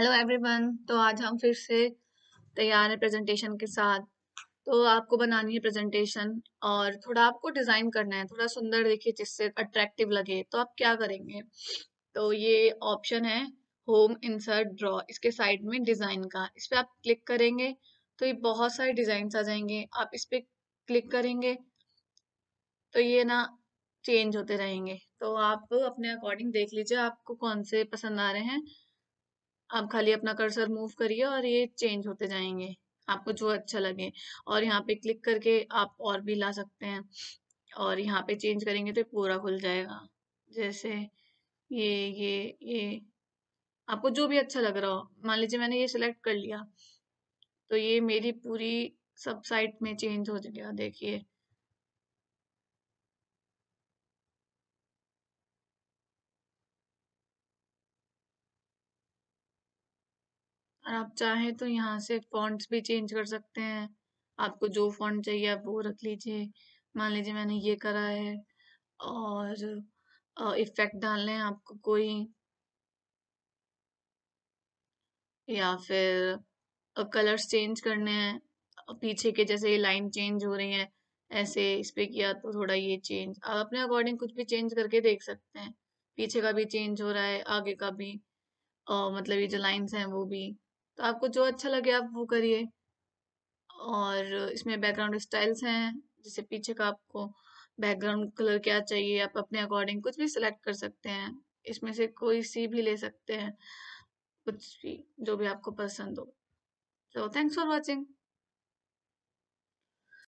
hello everyone तो आज हम फिर से तैयार है प्रेजेंटेशन के साथ तो आपको बनानी है प्रेजेंटेशन और थोड़ा आपको डिजाइन करना है थोड़ा सुंदर देखिए जिससे अट्रैक्टिव लगे तो आप क्या करेंगे तो ये ऑप्शन है होम इंसर्ट ड्रॉ इसके साइड में डिजाइन का इस पर आप क्लिक करेंगे तो ये बहुत सारे डिजाइन आ जाएंगे आप इस पर क्लिक करेंगे तो ये ना चेंज होते रहेंगे तो आप अपने अकॉर्डिंग देख लीजिए आपको कौन से पसंद आ रहे हैं आप खाली अपना कर्सर मूव करिए और ये चेंज होते जाएंगे आपको जो अच्छा लगे और यहाँ पे क्लिक करके आप और भी ला सकते हैं और यहाँ पे चेंज करेंगे तो पूरा खुल जाएगा जैसे ये ये ये आपको जो भी अच्छा लग रहा हो मान लीजिए मैंने ये सिलेक्ट कर लिया तो ये मेरी पूरी सब साइट में चेंज हो गया देखिए और आप चाहें तो यहाँ से फॉन्ट्स भी चेंज कर सकते हैं आपको जो फॉन्ट चाहिए आप वो रख लीजिए मान लीजिए मैंने ये करा है और इफ़ेक्ट डालने हैं आपको कोई या फिर कलर्स चेंज करने हैं पीछे के जैसे ये लाइन चेंज हो रही है ऐसे इस पर किया तो थोड़ा ये चेंज आप अपने अकॉर्डिंग कुछ भी चेंज करके देख सकते हैं पीछे का भी चेंज हो रहा है आगे का भी और मतलब ये जो लाइंस हैं वो भी तो आपको जो अच्छा लगे आप वो करिए और इसमें बैकग्राउंड स्टाइल्स हैं जैसे पीछे का आपको बैकग्राउंड कलर क्या चाहिए आप अपने अकॉर्डिंग कुछ भी सिलेक्ट कर सकते हैं इसमें से कोई सी भी ले सकते हैं कुछ भी जो भी आपको पसंद हो सो थैंक्स फॉर वॉचिंग